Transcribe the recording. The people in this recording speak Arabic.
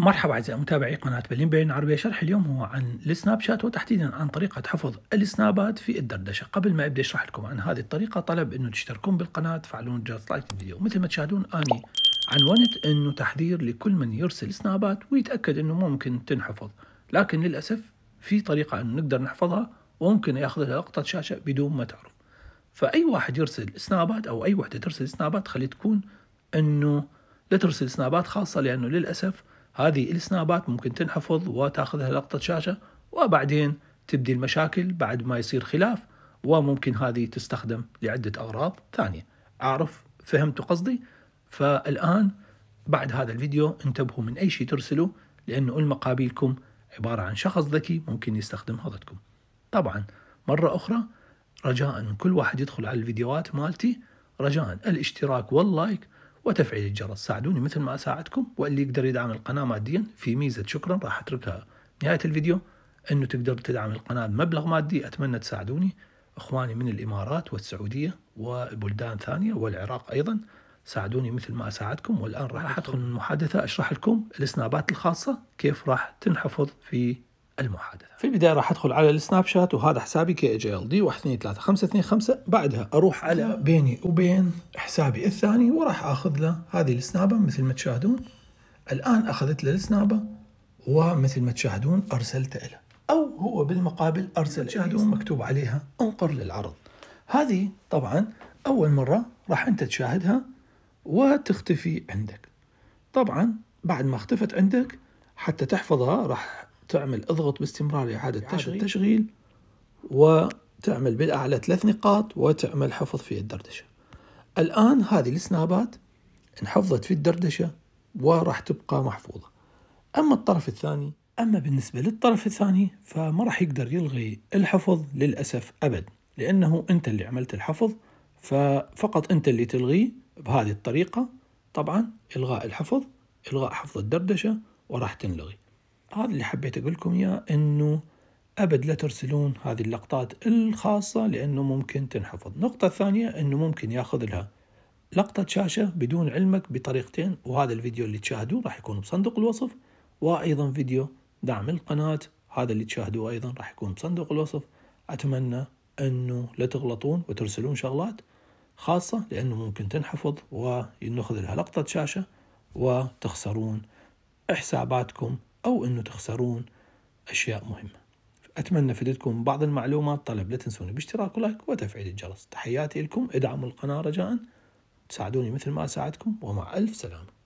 مرحبا أعزائي متابعي قناة بلين بين عربية شرح اليوم هو عن السناب شات وتحديدا عن طريقة حفظ السنابات في الدردشة قبل ما أبدأ أشرح لكم عن هذه الطريقة طلب أنه تشتركون بالقناة تفعلون جرس لايك الفيديو مثل ما تشاهدون أني عنونت أنه تحذير لكل من يرسل سنابات ويتأكد أنه ممكن تنحفظ لكن للأسف في طريقة أنه نقدر نحفظها وممكن ياخذها لقطة شاشة بدون ما تعرف فأي واحد يرسل سنابات أو أي وحدة ترسل سنابات خلي تكون أنه لا ترسل سنابات خاصة لأنه للأسف هذه السنابات ممكن تنحفظ وتاخذها لقطة شاشة وبعدين تبدي المشاكل بعد ما يصير خلاف وممكن هذه تستخدم لعدة أغراض ثانية أعرف فهمت قصدي فالآن بعد هذا الفيديو انتبهوا من أي شيء ترسلوا لأنه المقابلكم عبارة عن شخص ذكي ممكن يستخدم هذتكم طبعا مرة أخرى رجاء كل واحد يدخل على الفيديوهات مالتي رجاء الاشتراك واللايك وتفعيل الجرس ساعدوني مثل ما أساعدكم واللي يقدر يدعم القناة ماديا في ميزة شكرا راح أتركها نهاية الفيديو أنه تقدر تدعم القناة بمبلغ مادي أتمنى تساعدوني إخواني من الإمارات والسعودية وبلدان ثانية والعراق أيضا ساعدوني مثل ما أساعدكم والآن راح أدخل من المحادثة أشرح لكم السنابات الخاصة كيف راح تنحفظ في المحادثه. في البدايه راح ادخل على السناب شات وهذا حسابي كي جي ال دي 1 2 3 5 2 5 بعدها اروح على بيني وبين حسابي الثاني وراح اخذ له هذه السنابه مثل ما تشاهدون الان اخذت له السنابه ومثل ما تشاهدون ارسلته له او هو بالمقابل ارسل تشاهدون إيه، إيه. مكتوب عليها انقر للعرض. هذه طبعا اول مره راح انت تشاهدها وتختفي عندك. طبعا بعد ما اختفت عندك حتى تحفظها راح تعمل اضغط باستمرار إعادة تشغيل, تشغيل وتعمل بالأعلى ثلاث نقاط وتعمل حفظ في الدردشة الآن هذه السنابات انحفظت في الدردشة وراح تبقى محفوظة أما الطرف الثاني أما بالنسبة للطرف الثاني فما راح يقدر يلغي الحفظ للأسف أبد لأنه أنت اللي عملت الحفظ ففقط أنت اللي تلغيه بهذه الطريقة طبعا إلغاء الحفظ إلغاء حفظ الدردشة وراح تنلغي هذا اللي حبيت أقول لكم إياه إنه أبد لا ترسلون هذه اللقطات الخاصة لأنه ممكن تنحفظ النقطة الثانية أنه ممكن ياخذ لها لقطة شاشة بدون علمك بطريقتين وهذا الفيديو اللي تشاهدوه راح يكون بصندوق الوصف وأيضا فيديو دعم القناة هذا اللي تشاهدوه أيضا راح يكون بصندوق الوصف أتمنى أنه لا تغلطون وترسلون شغلات خاصة لأنه ممكن تنحفظ ونأخذ لها لقطة شاشة وتخسرون حساباتكم أو أنه تخسرون أشياء مهمة أتمنى فدتكم بعض المعلومات طلب لا تنسوني باشتراك ولايك وتفعيل الجرس تحياتي لكم ادعموا القناة رجاء تساعدوني مثل ما أساعدكم ومع ألف سلامة